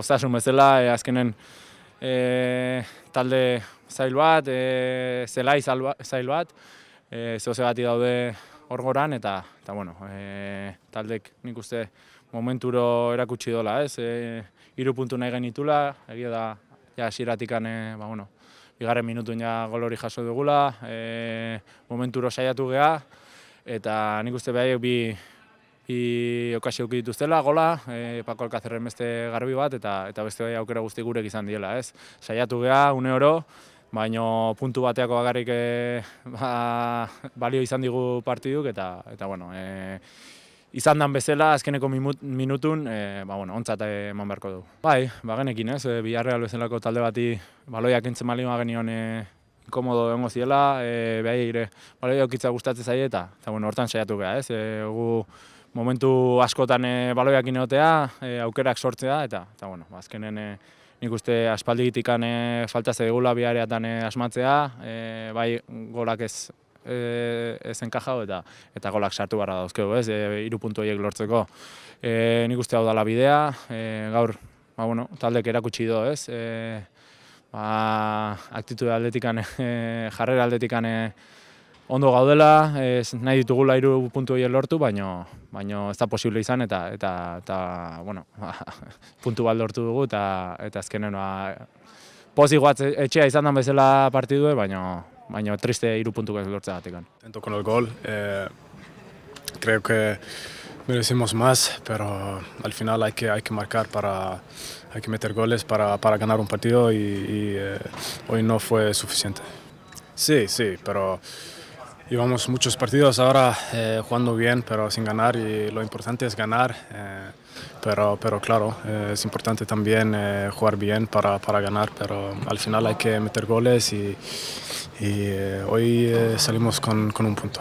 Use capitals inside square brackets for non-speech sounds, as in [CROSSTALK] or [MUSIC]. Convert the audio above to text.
postasun bezala, e, azkenen eh, talde zail bat, e, zelai zail bat, e, zehose bat daude hor eta, eta bueno, e, taldek nik uste momenturo erakutsi dola, ez? E, iru puntu nahi genitula, egia da, ja, siratikan, e, ba, bueno, bigarren minutun ja gol hori jaso dugula, e, momenturo saiatu geha, eta nik uste behaiek bi, bi okasio dituztela gola, eh Paco beste garbi bat eta eta beste bai aukera guzti gurek izan diela, ez? Saiatu gea une oro, baino puntu bateako bakarrik e, ba, balio izan digu partiduk eta eta bueno, e, izan dan bezala azkeneko minutun eh ba bueno, ontzat eman beharko du. Bai, ba genekin, ez? E, Biharre talde bati baloiak kentzen bali ma genion eh komodo hongo ziela, eh beraire baloia okitza gustatzen zaie eta eta bueno, hortan saiatu gea, ez? Eh gu momentu askotan e, eh, baloiak inotea, eh, aukerak sortzea, eta, eta bueno, azkenen e, nik uste aspaldi e, faltaze biareatan asmatzea, bai golak ez e, ezen eta, eta golak sartu barra dauzkegu, ez, e, iru puntu horiek lortzeko. E, nik uste hau dala bidea, gaur, ba, bueno, taldek erakutsi do, ez, e, ba, aktitude jarrera aldetikane, ondo gaudela, ez nahi ditugula hiru puntu hori lortu, baino baino ez da posible izan eta eta eta bueno, [LAUGHS] ba, puntu bat lortu dugu eta eta azkenen ba pozik etxea izan da bezala partidue, baino baino triste hiru puntu ez lortzeagatik. Tento con el gol, eh creo que merecimos más, pero al final hay que hay que marcar para hay que meter goles para para ganar un partido y, y eh, hoy no fue suficiente. Sí, sí, pero Llevamos muchos partidos ahora eh, jugando bien, pero sin ganar y lo importante es ganar. Eh, pero, pero claro, eh, es importante también jugar bien para, ganar, pero al final hay que meter goles y, hoy salimos con un punto.